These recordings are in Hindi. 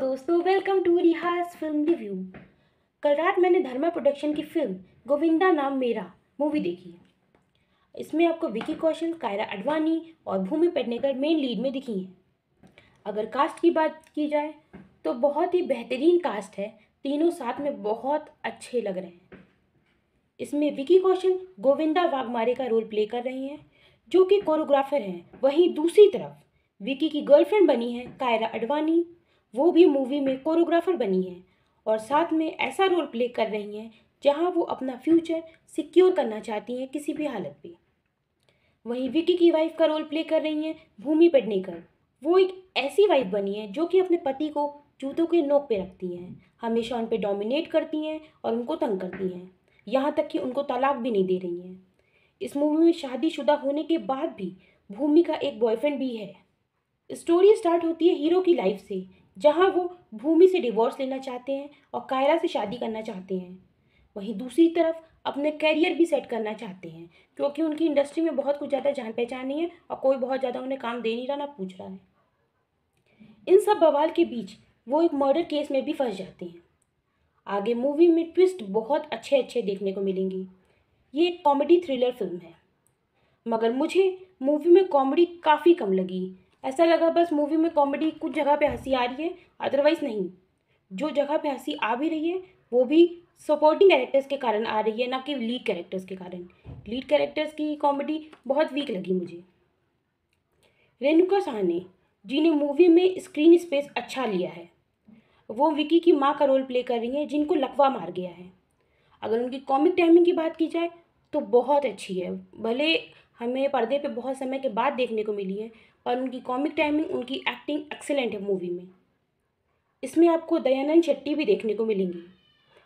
दोस्तों वेलकम टू रिहास फिल्म रिव्यू कल रात मैंने धर्मा प्रोडक्शन की फिल्म गोविंदा नाम मेरा मूवी देखी है इसमें आपको विकी कौशल कायरा अडवाणी और भूमि पेडनेकर मेन लीड में दिखी हैं अगर कास्ट की बात की जाए तो बहुत ही बेहतरीन कास्ट है तीनों साथ में बहुत अच्छे लग रहे हैं इसमें विकी कौशल गोविंदा वाघमारे का रोल प्ले कर रही हैं जो कि कोरियोग्राफर हैं वहीं दूसरी तरफ विकी की गर्लफ्रेंड बनी है कायरा अडवाणी वो भी मूवी में कोरियोग्राफर बनी हैं और साथ में ऐसा रोल प्ले कर रही हैं जहां वो अपना फ्यूचर सिक्योर करना चाहती हैं किसी भी हालत में वहीं विकी की वाइफ का रोल प्ले कर रही हैं भूमि पेडनेकर वो एक ऐसी वाइफ बनी है जो कि अपने पति को जूतों के नोक पे रखती हैं हमेशा उन पर डोमिनेट करती हैं और उनको तंग करती हैं यहाँ तक कि उनको तलाक भी नहीं दे रही हैं इस मूवी में शादीशुदा होने के बाद भी भूमि का एक बॉयफ्रेंड भी है स्टोरी स्टार्ट होती है हीरो की लाइफ से जहाँ वो भूमि से डिवोर्स लेना चाहते हैं और कायरा से शादी करना चाहते हैं वहीं दूसरी तरफ अपने कैरियर भी सेट करना चाहते हैं क्योंकि उनकी इंडस्ट्री में बहुत कुछ ज़्यादा जान पहचान नहीं है और कोई बहुत ज़्यादा उन्हें काम दे नहीं रहा ना पूछ रहा है इन सब बवाल के बीच वो एक मर्डर केस में भी फंस जाते हैं आगे मूवी में ट्विस्ट बहुत अच्छे अच्छे देखने को मिलेंगी ये एक कॉमेडी थ्रिलर फिल्म है मगर मुझे मूवी में कॉमेडी काफ़ी कम लगी ऐसा लगा बस मूवी में कॉमेडी कुछ जगह पे हंसी आ रही है अदरवाइज़ नहीं जो जगह पे हंसी आ भी रही है वो भी सपोर्टिंग कैरेक्टर्स के कारण आ रही है ना कि लीड कैरेक्टर्स के कारण लीड कैरेक्टर्स की कॉमेडी बहुत वीक लगी मुझे रेणुका ने जिन्हें मूवी में स्क्रीन स्पेस अच्छा लिया है वो विकी की माँ का रोल प्ले कर रही हैं जिनको लकवा मार गया है अगर उनकी कॉमिक टाइमिंग की बात की जाए तो बहुत अच्छी है भले हमें पर्दे पे बहुत समय के बाद देखने को मिली है और उनकी कॉमिक टाइमिंग उनकी एक्टिंग एक्सेलेंट है मूवी में इसमें आपको दयानंद शेट्टी भी देखने को मिलेंगी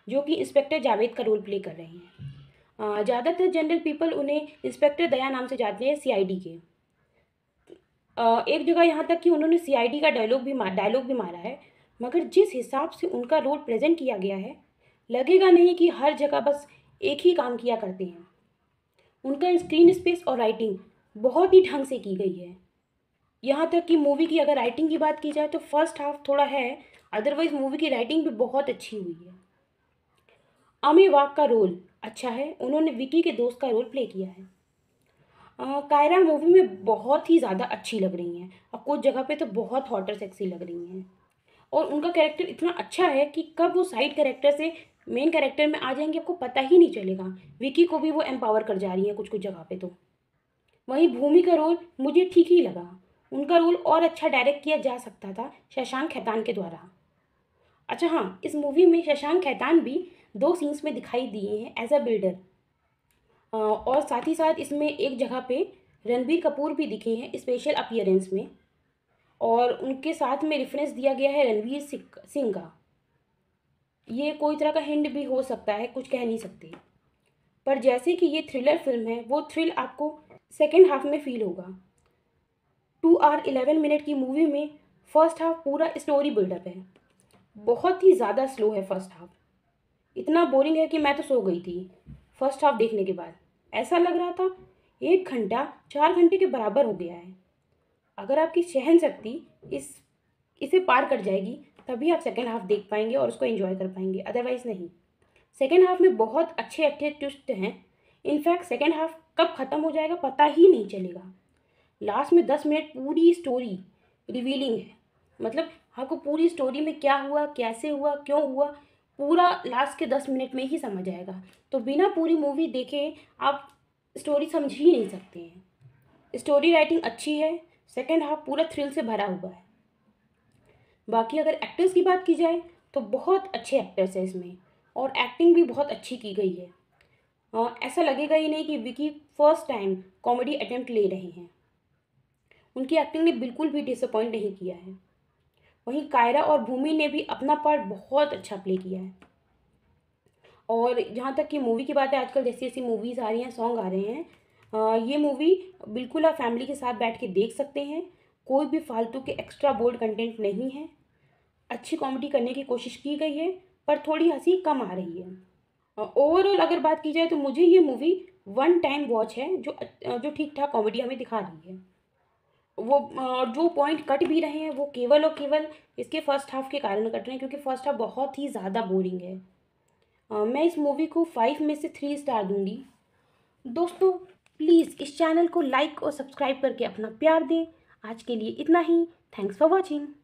जो कि इंस्पेक्टर जावेद का रोल प्ले कर रहे हैं ज़्यादातर जनरल पीपल उन्हें इंस्पेक्टर दया नाम से जानते हैं सी के एक जगह यहाँ तक कि उन्होंने सी का डायलॉग भी डायलॉग भी मारा है मगर जिस हिसाब से उनका रोल प्रेजेंट किया गया है लगेगा नहीं कि हर जगह बस एक ही काम किया करते हैं उनका स्क्रीन स्पेस और राइटिंग बहुत ही ढंग से की गई है यहाँ तक कि मूवी की अगर राइटिंग की बात की जाए तो फर्स्ट हाफ थोड़ा है अदरवाइज मूवी की राइटिंग भी बहुत अच्छी हुई है अमी वाक का रोल अच्छा है उन्होंने विकी के दोस्त का रोल प्ले किया है आ, कायरा मूवी में बहुत ही ज़्यादा अच्छी लग रही हैं और कुछ जगह पे तो बहुत हॉट और सेक्सी लग रही हैं और उनका कैरेक्टर इतना अच्छा है कि कब वो साइड कैरेक्टर से मेन कैरेक्टर में आ जाएंगे आपको पता ही नहीं चलेगा विकी को भी वो एम्पावर कर जा रही हैं कुछ कुछ जगह पे तो वहीं भूमि का रोल मुझे ठीक ही लगा उनका रोल और अच्छा डायरेक्ट किया जा सकता था शशांक खैतान के द्वारा अच्छा हाँ इस मूवी में शशांक खैतान भी दो सीन्स में दिखाई दिए हैं एज अ बिल्डर और साथ ही साथ इसमें एक जगह पे रणबीर कपूर भी दिखे हैं स्पेशल अपियरेंस में और उनके साथ में रेफरेंस दिया गया है रणवीर सिंह का ये कोई तरह का हिंड भी हो सकता है कुछ कह नहीं सकते पर जैसे कि ये थ्रिलर फिल्म है वो थ्रिल आपको सेकेंड हाफ में फील होगा टू आर इलेवन मिनट की मूवी में फर्स्ट हाफ पूरा स्टोरी बिल्डअप है बहुत ही ज़्यादा स्लो है फर्स्ट हाफ इतना बोरिंग है कि मैं तो सो गई थी फर्स्ट हाफ देखने के बाद ऐसा लग रहा था एक घंटा चार घंटे के बराबर हो गया है अगर आपकी सहन शक्ति इस इसे पार कर जाएगी तभी आप सेकेंड हाफ देख पाएंगे और उसको इन्जॉय कर पाएंगे अदरवाइज़ नहीं सेकेंड हाफ में बहुत अच्छे अच्छे ट्विस्ट हैं इनफैक्ट सेकेंड हाफ कब ख़त्म हो जाएगा पता ही नहीं चलेगा लास्ट में दस मिनट पूरी स्टोरी रिवीलिंग है मतलब आपको पूरी स्टोरी में क्या हुआ कैसे हुआ क्यों हुआ पूरा लास्ट के दस मिनट में ही समझ आएगा तो बिना पूरी मूवी देखे आप स्टोरी समझ ही नहीं सकते हैं स्टोरी राइटिंग अच्छी है सेकेंड हाफ पूरा थ्रिल से भरा हुआ है बाकी अगर एक्टर्स की बात की जाए तो बहुत अच्छे एक्टर्स हैं इसमें और एक्टिंग भी बहुत अच्छी की गई है आ, ऐसा लगेगा ही नहीं कि Vicky first time comedy attempt ले रहे हैं उनकी एक्टिंग ने बिल्कुल भी डिसअपॉइंट नहीं किया है वहीं कायरा और भूमि ने भी अपना पार्ट बहुत अच्छा प्ले किया है और जहाँ तक कि मूवी की बात है आजकल जैसी जैसी मूवीज़ आ रही हैं सॉन्ग आ रहे हैं आ, ये मूवी बिल्कुल आप फैमिली के साथ बैठ के देख सकते हैं कोई भी फालतू के एक्स्ट्रा बोर्ड कंटेंट नहीं है अच्छी कॉमेडी करने की कोशिश की गई है पर थोड़ी हंसी कम आ रही है ओवरऑल अगर बात की जाए तो मुझे ये मूवी वन टाइम वॉच है जो जो ठीक ठाक कॉमेडी हमें दिखा रही है वो और जो पॉइंट कट भी रहे हैं वो केवल और केवल इसके फर्स्ट हाफ के कारण कट रहे हैं क्योंकि फर्स्ट हाफ बहुत ही ज़्यादा बोरिंग है आ, मैं इस मूवी को फाइव में से थ्री स्टार दूंगी दोस्तों प्लीज़ इस चैनल को लाइक और सब्सक्राइब करके अपना प्यार दें आज के लिए इतना ही थैंक्स फॉर वॉचिंग